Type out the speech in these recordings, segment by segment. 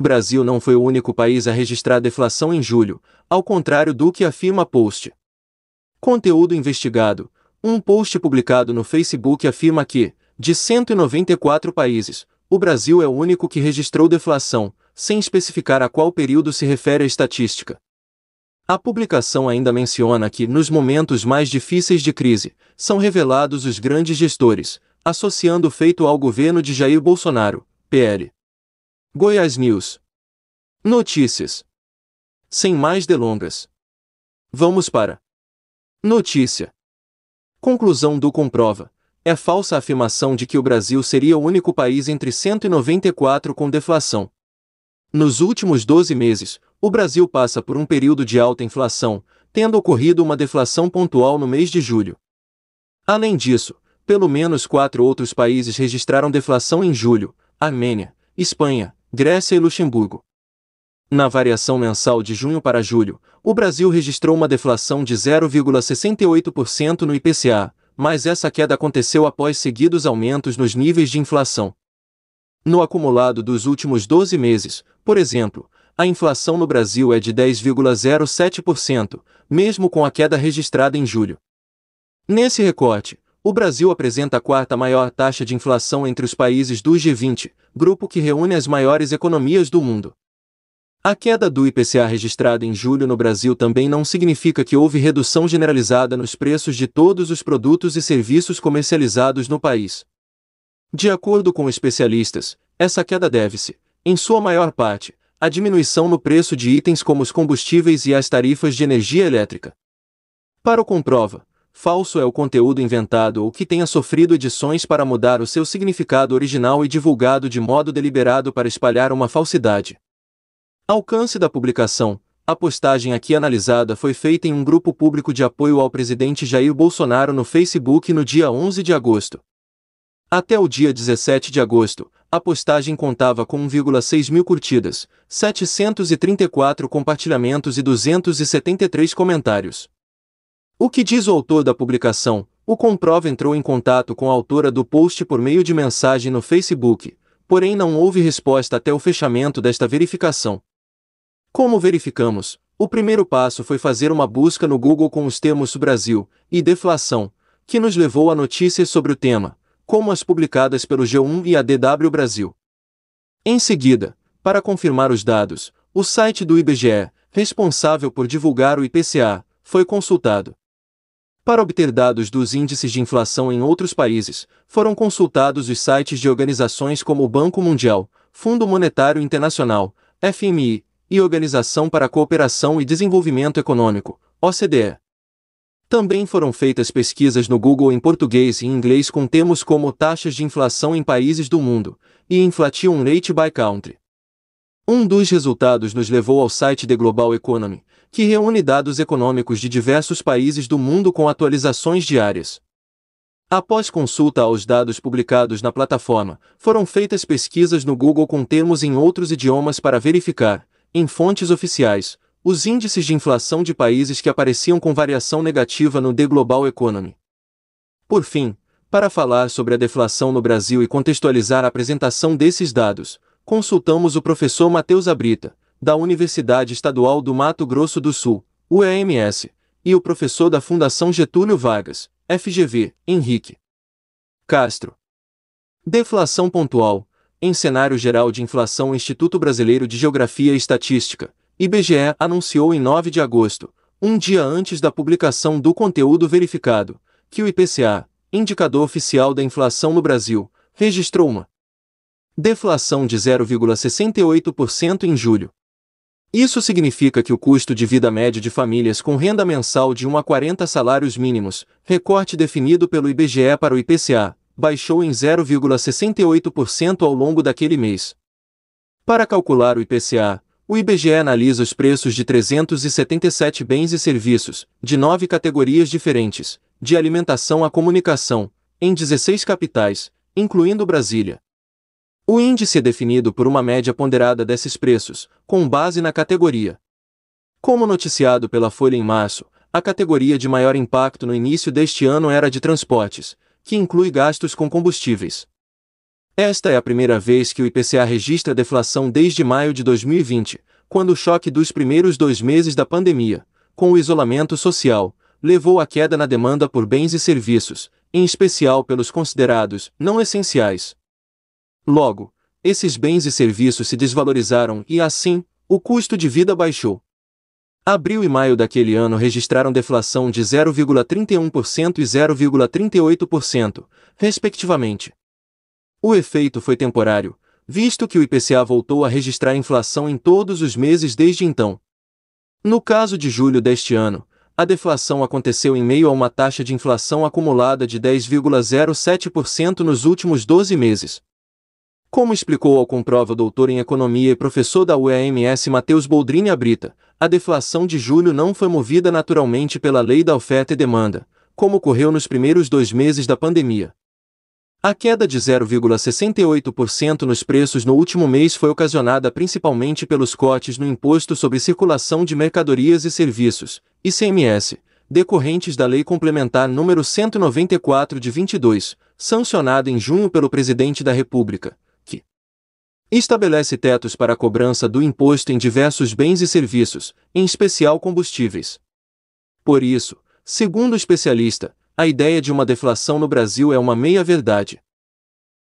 Brasil não foi o único país a registrar deflação em julho, ao contrário do que afirma Post. Conteúdo investigado. Um post publicado no Facebook afirma que, de 194 países, o Brasil é o único que registrou deflação, sem especificar a qual período se refere a estatística. A publicação ainda menciona que, nos momentos mais difíceis de crise, são revelados os grandes gestores, associando o feito ao governo de Jair Bolsonaro, PL. Goiás News. Notícias. Sem mais delongas. Vamos para. Notícia. Conclusão do Comprova. É falsa a afirmação de que o Brasil seria o único país entre 194 com deflação. Nos últimos 12 meses, o Brasil passa por um período de alta inflação, tendo ocorrido uma deflação pontual no mês de julho. Além disso, pelo menos quatro outros países registraram deflação em julho: Armênia, Espanha, Grécia e Luxemburgo. Na variação mensal de junho para julho, o Brasil registrou uma deflação de 0,68% no IPCA, mas essa queda aconteceu após seguidos aumentos nos níveis de inflação. No acumulado dos últimos 12 meses, por exemplo, a inflação no Brasil é de 10,07%, mesmo com a queda registrada em julho. Nesse recorte, o Brasil apresenta a quarta maior taxa de inflação entre os países do G20, grupo que reúne as maiores economias do mundo. A queda do IPCA registrada em julho no Brasil também não significa que houve redução generalizada nos preços de todos os produtos e serviços comercializados no país. De acordo com especialistas, essa queda deve-se, em sua maior parte, à diminuição no preço de itens como os combustíveis e as tarifas de energia elétrica. Para o comprova, falso é o conteúdo inventado ou que tenha sofrido edições para mudar o seu significado original e divulgado de modo deliberado para espalhar uma falsidade. Alcance da publicação. A postagem aqui analisada foi feita em um grupo público de apoio ao presidente Jair Bolsonaro no Facebook no dia 11 de agosto. Até o dia 17 de agosto, a postagem contava com 1,6 mil curtidas, 734 compartilhamentos e 273 comentários. O que diz o autor da publicação, o Comprova entrou em contato com a autora do post por meio de mensagem no Facebook, porém não houve resposta até o fechamento desta verificação. Como verificamos, o primeiro passo foi fazer uma busca no Google com os termos Brasil e deflação, que nos levou a notícias sobre o tema, como as publicadas pelo G1 e a DW Brasil. Em seguida, para confirmar os dados, o site do IBGE, responsável por divulgar o IPCA, foi consultado. Para obter dados dos índices de inflação em outros países, foram consultados os sites de organizações como o Banco Mundial, Fundo Monetário Internacional, FMI, e Organização para a Cooperação e Desenvolvimento Econômico, OCDE. Também foram feitas pesquisas no Google em português e inglês com termos como taxas de inflação em países do mundo e inflation rate by country. Um dos resultados nos levou ao site The Global Economy, que reúne dados econômicos de diversos países do mundo com atualizações diárias. Após consulta aos dados publicados na plataforma, foram feitas pesquisas no Google com termos em outros idiomas para verificar, em fontes oficiais, os índices de inflação de países que apareciam com variação negativa no The Global Economy. Por fim, para falar sobre a deflação no Brasil e contextualizar a apresentação desses dados, consultamos o professor Matheus Abrita, da Universidade Estadual do Mato Grosso do Sul, UEMS, e o professor da Fundação Getúlio Vargas, FGV, Henrique Castro. Deflação pontual. Em cenário geral de inflação, o Instituto Brasileiro de Geografia e Estatística, IBGE, anunciou em 9 de agosto, um dia antes da publicação do conteúdo verificado, que o IPCA, indicador oficial da inflação no Brasil, registrou uma deflação de 0,68% em julho. Isso significa que o custo de vida médio de famílias com renda mensal de 1 a 40 salários mínimos, recorte definido pelo IBGE para o IPCA, baixou em 0,68% ao longo daquele mês. Para calcular o IPCA, o IBGE analisa os preços de 377 bens e serviços, de nove categorias diferentes, de alimentação à comunicação, em 16 capitais, incluindo Brasília. O índice é definido por uma média ponderada desses preços, com base na categoria. Como noticiado pela Folha em março, a categoria de maior impacto no início deste ano era de transportes, que inclui gastos com combustíveis. Esta é a primeira vez que o IPCA registra deflação desde maio de 2020, quando o choque dos primeiros dois meses da pandemia, com o isolamento social, levou à queda na demanda por bens e serviços, em especial pelos considerados não essenciais. Logo, esses bens e serviços se desvalorizaram e, assim, o custo de vida baixou. Abril e maio daquele ano registraram deflação de 0,31% e 0,38%, respectivamente. O efeito foi temporário, visto que o IPCA voltou a registrar inflação em todos os meses desde então. No caso de julho deste ano, a deflação aconteceu em meio a uma taxa de inflação acumulada de 10,07% nos últimos 12 meses. Como explicou ao comprova o doutor em economia e professor da UEMS Matheus Boldrini Abrita, a deflação de julho não foi movida naturalmente pela lei da oferta e demanda, como ocorreu nos primeiros dois meses da pandemia. A queda de 0,68% nos preços no último mês foi ocasionada principalmente pelos cortes no Imposto sobre Circulação de Mercadorias e Serviços, ICMS, decorrentes da Lei Complementar nº 194 de 22, sancionada em junho pelo Presidente da República Estabelece tetos para a cobrança do imposto em diversos bens e serviços, em especial combustíveis. Por isso, segundo o especialista, a ideia de uma deflação no Brasil é uma meia-verdade.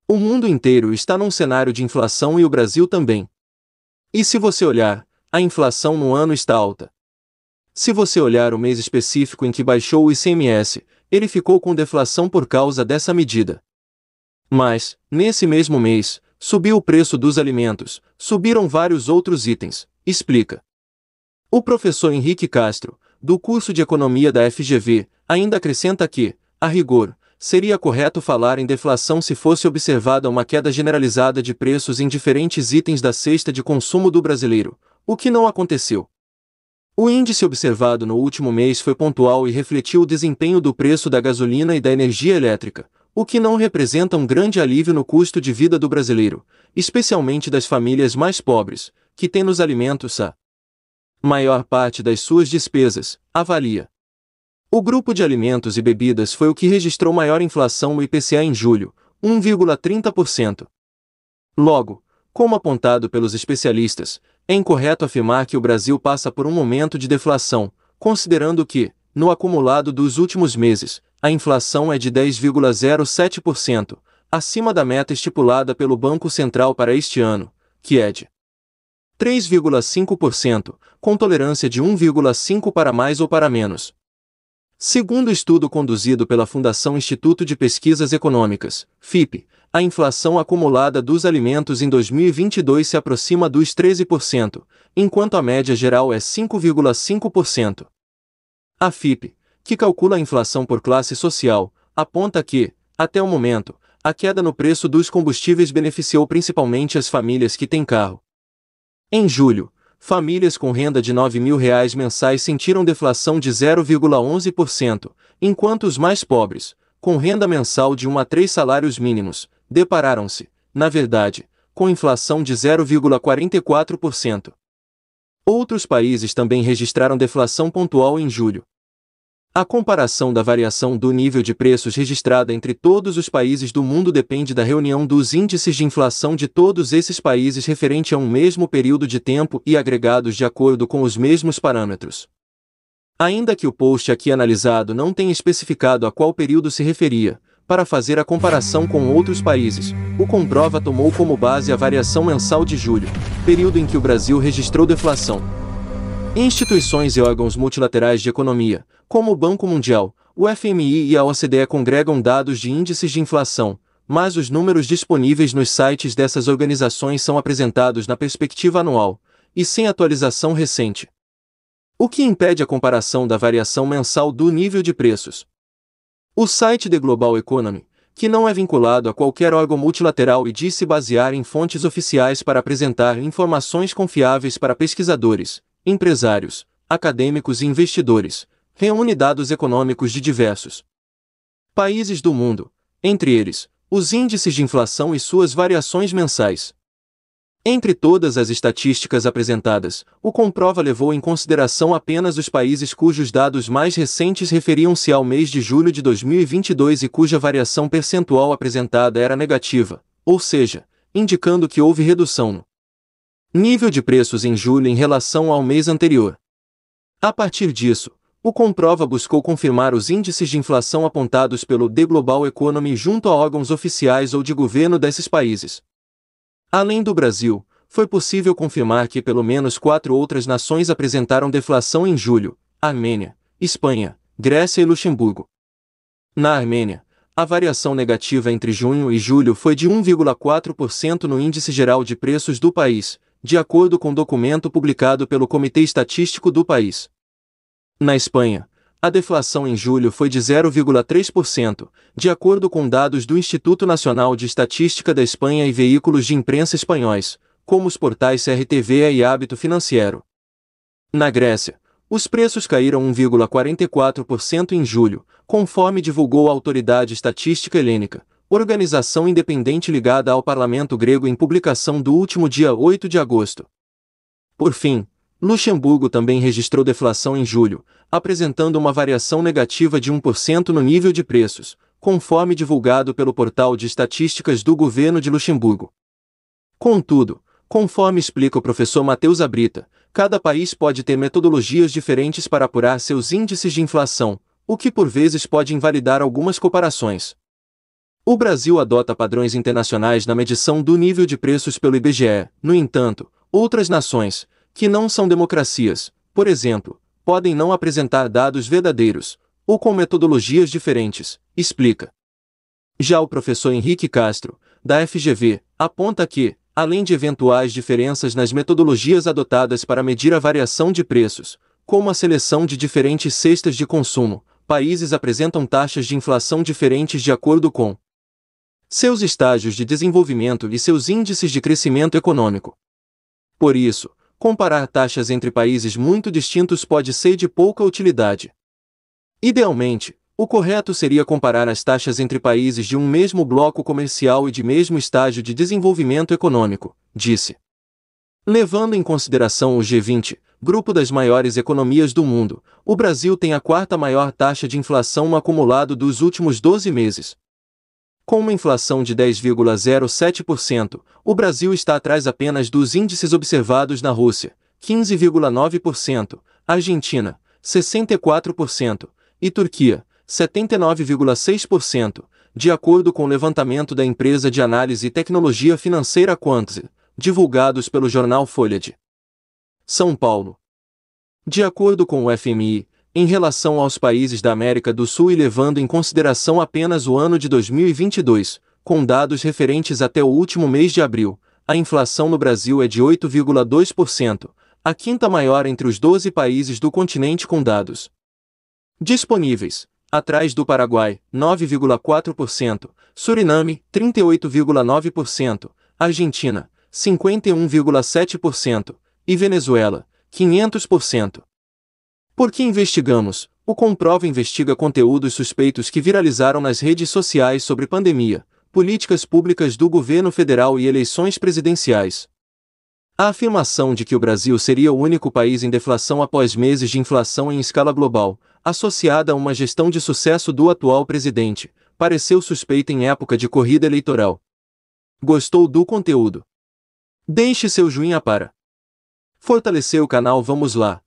O mundo inteiro está num cenário de inflação e o Brasil também. E se você olhar, a inflação no ano está alta. Se você olhar o mês específico em que baixou o ICMS, ele ficou com deflação por causa dessa medida. Mas, nesse mesmo mês, Subiu o preço dos alimentos, subiram vários outros itens, explica. O professor Henrique Castro, do curso de Economia da FGV, ainda acrescenta que, a rigor, seria correto falar em deflação se fosse observada uma queda generalizada de preços em diferentes itens da cesta de consumo do brasileiro, o que não aconteceu. O índice observado no último mês foi pontual e refletiu o desempenho do preço da gasolina e da energia elétrica, o que não representa um grande alívio no custo de vida do brasileiro, especialmente das famílias mais pobres, que têm nos alimentos a maior parte das suas despesas, avalia. O grupo de alimentos e bebidas foi o que registrou maior inflação no IPCA em julho, 1,30%. Logo, como apontado pelos especialistas, é incorreto afirmar que o Brasil passa por um momento de deflação, considerando que, no acumulado dos últimos meses, a inflação é de 10,07%, acima da meta estipulada pelo Banco Central para este ano, que é de 3,5%, com tolerância de 1,5% para mais ou para menos. Segundo estudo conduzido pela Fundação Instituto de Pesquisas Econômicas, FIP, a inflação acumulada dos alimentos em 2022 se aproxima dos 13%, enquanto a média geral é 5,5%. A FIP, que calcula a inflação por classe social, aponta que, até o momento, a queda no preço dos combustíveis beneficiou principalmente as famílias que têm carro. Em julho, famílias com renda de R$ 9 mil mensais sentiram deflação de 0,11%, enquanto os mais pobres, com renda mensal de 1 a 3 salários mínimos, depararam-se, na verdade, com inflação de 0,44%. Outros países também registraram deflação pontual em julho. A comparação da variação do nível de preços registrada entre todos os países do mundo depende da reunião dos índices de inflação de todos esses países referente a um mesmo período de tempo e agregados de acordo com os mesmos parâmetros. Ainda que o post aqui analisado não tenha especificado a qual período se referia, para fazer a comparação com outros países, o Comprova tomou como base a variação mensal de julho, período em que o Brasil registrou deflação. Instituições e órgãos multilaterais de economia, como o Banco Mundial, o FMI e a OCDE congregam dados de índices de inflação, mas os números disponíveis nos sites dessas organizações são apresentados na perspectiva anual, e sem atualização recente. O que impede a comparação da variação mensal do nível de preços, o site The Global Economy, que não é vinculado a qualquer órgão multilateral e diz se basear em fontes oficiais para apresentar informações confiáveis para pesquisadores, empresários, acadêmicos e investidores, reúne dados econômicos de diversos países do mundo, entre eles, os índices de inflação e suas variações mensais. Entre todas as estatísticas apresentadas, o Comprova levou em consideração apenas os países cujos dados mais recentes referiam-se ao mês de julho de 2022 e cuja variação percentual apresentada era negativa, ou seja, indicando que houve redução no nível de preços em julho em relação ao mês anterior. A partir disso, o Comprova buscou confirmar os índices de inflação apontados pelo The Global Economy junto a órgãos oficiais ou de governo desses países, Além do Brasil, foi possível confirmar que pelo menos quatro outras nações apresentaram deflação em julho: Armênia, Espanha, Grécia e Luxemburgo. Na Armênia, a variação negativa entre junho e julho foi de 1,4% no Índice Geral de Preços do país, de acordo com documento publicado pelo Comitê Estatístico do país. Na Espanha, a deflação em julho foi de 0,3%, de acordo com dados do Instituto Nacional de Estatística da Espanha e veículos de imprensa espanhóis, como os portais RTVE e Hábito Financeiro. Na Grécia, os preços caíram 1,44% em julho, conforme divulgou a Autoridade Estatística Helênica, organização independente ligada ao parlamento grego em publicação do último dia 8 de agosto. Por fim, Luxemburgo também registrou deflação em julho, apresentando uma variação negativa de 1% no nível de preços, conforme divulgado pelo portal de estatísticas do governo de Luxemburgo. Contudo, conforme explica o professor Matheus Abrita, cada país pode ter metodologias diferentes para apurar seus índices de inflação, o que por vezes pode invalidar algumas comparações. O Brasil adota padrões internacionais na medição do nível de preços pelo IBGE, no entanto, outras nações, que não são democracias, por exemplo, podem não apresentar dados verdadeiros, ou com metodologias diferentes, explica. Já o professor Henrique Castro, da FGV, aponta que, além de eventuais diferenças nas metodologias adotadas para medir a variação de preços, como a seleção de diferentes cestas de consumo, países apresentam taxas de inflação diferentes de acordo com seus estágios de desenvolvimento e seus índices de crescimento econômico. Por isso, comparar taxas entre países muito distintos pode ser de pouca utilidade. Idealmente, o correto seria comparar as taxas entre países de um mesmo bloco comercial e de mesmo estágio de desenvolvimento econômico, disse. Levando em consideração o G20, grupo das maiores economias do mundo, o Brasil tem a quarta maior taxa de inflação acumulada acumulado dos últimos 12 meses, com uma inflação de 10,07%, o Brasil está atrás apenas dos índices observados na Rússia, 15,9%, Argentina, 64%, e Turquia, 79,6%, de acordo com o levantamento da empresa de análise e tecnologia financeira Quantzi, divulgados pelo jornal Folha de São Paulo. De acordo com o FMI, em relação aos países da América do Sul e levando em consideração apenas o ano de 2022, com dados referentes até o último mês de abril, a inflação no Brasil é de 8,2%, a quinta maior entre os 12 países do continente com dados disponíveis, atrás do Paraguai, 9,4%, Suriname, 38,9%, Argentina, 51,7% e Venezuela, 500%. Porque investigamos, o Comprova investiga conteúdos suspeitos que viralizaram nas redes sociais sobre pandemia, políticas públicas do governo federal e eleições presidenciais. A afirmação de que o Brasil seria o único país em deflação após meses de inflação em escala global, associada a uma gestão de sucesso do atual presidente, pareceu suspeita em época de corrida eleitoral. Gostou do conteúdo? Deixe seu joinha para fortalecer o canal Vamos Lá.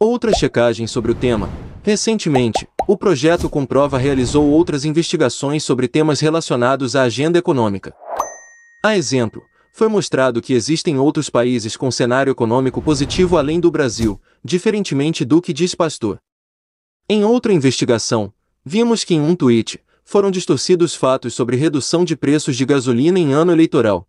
Outra checagem sobre o tema. Recentemente, o projeto Comprova realizou outras investigações sobre temas relacionados à agenda econômica. A exemplo, foi mostrado que existem outros países com cenário econômico positivo além do Brasil, diferentemente do que diz Pastor. Em outra investigação, vimos que em um tweet foram distorcidos fatos sobre redução de preços de gasolina em ano eleitoral,